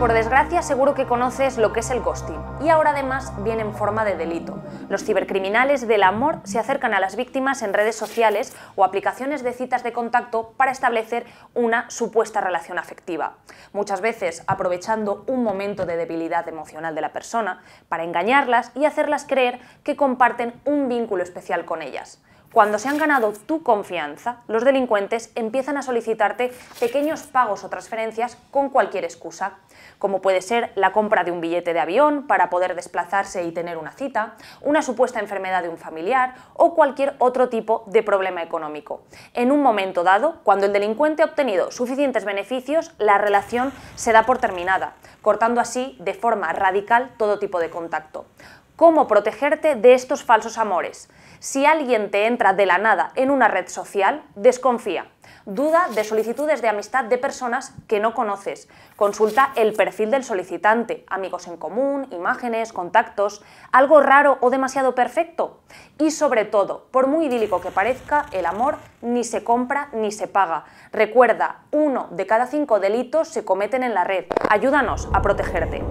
Por desgracia, seguro que conoces lo que es el ghosting y ahora además viene en forma de delito. Los cibercriminales del amor se acercan a las víctimas en redes sociales o aplicaciones de citas de contacto para establecer una supuesta relación afectiva. Muchas veces aprovechando un momento de debilidad emocional de la persona para engañarlas y hacerlas creer que comparten un vínculo especial con ellas. Cuando se han ganado tu confianza, los delincuentes empiezan a solicitarte pequeños pagos o transferencias con cualquier excusa, como puede ser la compra de un billete de avión para poder desplazarse y tener una cita, una supuesta enfermedad de un familiar o cualquier otro tipo de problema económico. En un momento dado, cuando el delincuente ha obtenido suficientes beneficios, la relación se da por terminada, cortando así de forma radical todo tipo de contacto cómo protegerte de estos falsos amores. Si alguien te entra de la nada en una red social, desconfía. Duda de solicitudes de amistad de personas que no conoces. Consulta el perfil del solicitante, amigos en común, imágenes, contactos, algo raro o demasiado perfecto. Y sobre todo, por muy idílico que parezca, el amor ni se compra ni se paga. Recuerda, uno de cada cinco delitos se cometen en la red. Ayúdanos a protegerte.